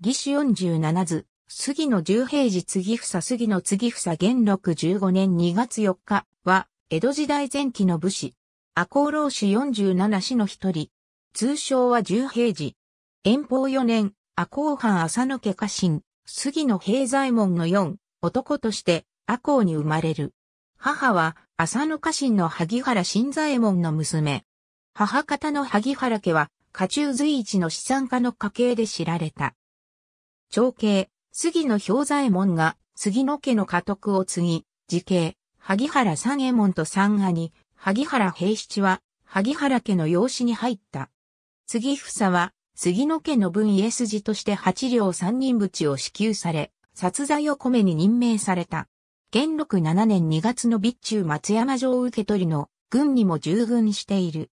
義士十七図、杉野十平次次房杉野次房元禄十五年二月四日は、江戸時代前期の武士。赤穂浪士四十七氏の一人。通称は十平次。遠方四年、赤穂藩浅野家家臣、杉野平左衛門の四、男として赤穂に生まれる。母は浅野家臣の萩原新左衛門の娘。母方の萩原家は、家中随一の資産家の家系で知られた。長兄、杉野氷左衛門が、杉野家の家督を継ぎ、時兄、萩原三衛門と三兄、萩原平七は、萩原家の養子に入った。杉房は、杉野家の分家筋として八両三人淵を支給され、殺罪を米に任命された。元禄七年二月の備中松山城受け取りの軍にも従軍している。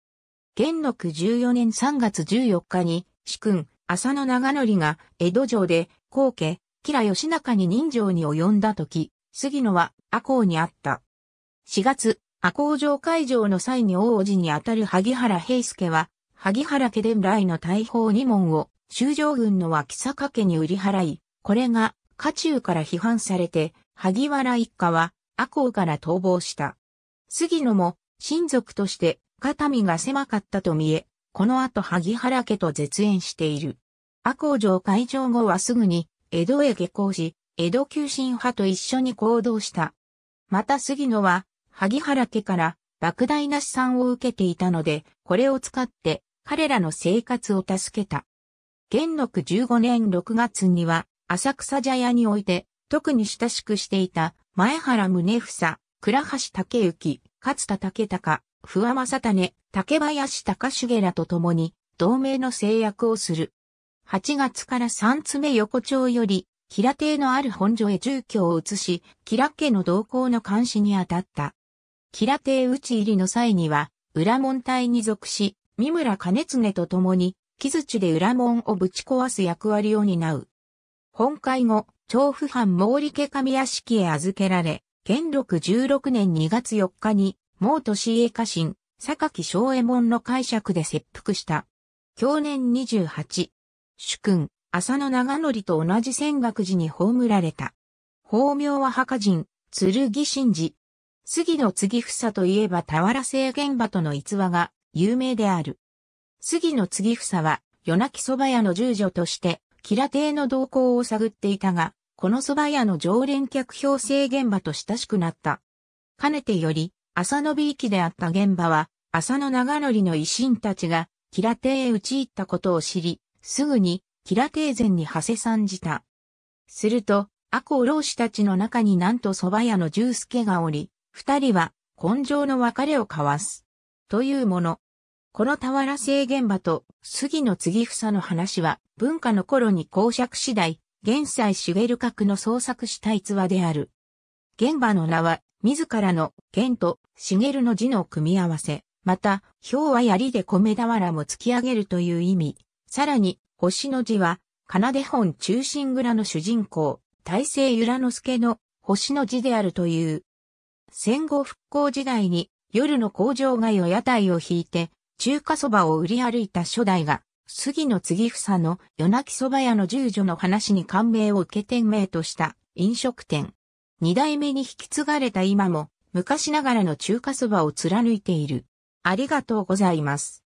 元禄十四年三月十四日に、主君、浅野長則が江戸城で皇家、吉良義仲に人情に及んだ時、杉野は阿公にあった。4月、阿公城会場の際に王子にあたる萩原平助は、萩原家伝来の大砲二門を、修城軍の脇坂家に売り払い、これが、家中から批判されて、萩原一家は、阿公から逃亡した。杉野も、親族として、肩身が狭かったと見え、この後萩原家と絶縁している。阿公城会場後はすぐに江戸へ下校し、江戸急進派と一緒に行動した。また杉野は、萩原家から莫大な資産を受けていたので、これを使って彼らの生活を助けた。元禄15年6月には、浅草茶屋において、特に親しくしていた前原宗房、倉橋武之、勝田武隆、不破正種、竹林隆重らと共に、同盟の制約をする。8月から3つ目横丁より、平邸のある本所へ住居を移し、吉良家の動向の監視に当たった。吉良邸打ち入りの際には、裏門隊に属し、三村兼常と共に、木槌で裏門をぶち壊す役割を担う。本会後、調布藩毛利家上屋敷へ預けられ、元禄16年2月4日に、毛都家家臣、榊昭右衛門の解釈で切腹した。去年28。主君、浅野長則と同じ仙学寺に葬られた。法名は墓人、剣神寺。杉野継房といえば俵製現場との逸話が有名である。杉野継房は、夜泣き蕎麦屋の住女として、吉良邸の動向を探っていたが、この蕎麦屋の常連客表制現場と親しくなった。かねてより、浅野美であった現場は、浅野長則の維新たちが、キラテへ打ち入ったことを知り、すぐに、キラテ前に馳せ参じた。すると、阿公老子たちの中になんと蕎麦屋の十助がおり、二人は、根性の別れを交わす。というもの。この俵製現場と杉の継房の話は、文化の頃に公爵次第、現在茂閣の創作した逸話である。現場の名は、自らの剣と茂の字の組み合わせ、また、氷は槍で米俵も突き上げるという意味。さらに、星の字は、奏で本中心蔵の主人公、大成由良之助の星の字であるという。戦後復興時代に夜の工場街を屋台を引いて中華そばを売り歩いた初代が杉野継房の夜泣きそば屋の住女の話に感銘を受け店名とした飲食店。二代目に引き継がれた今も昔ながらの中華そばを貫いている。ありがとうございます。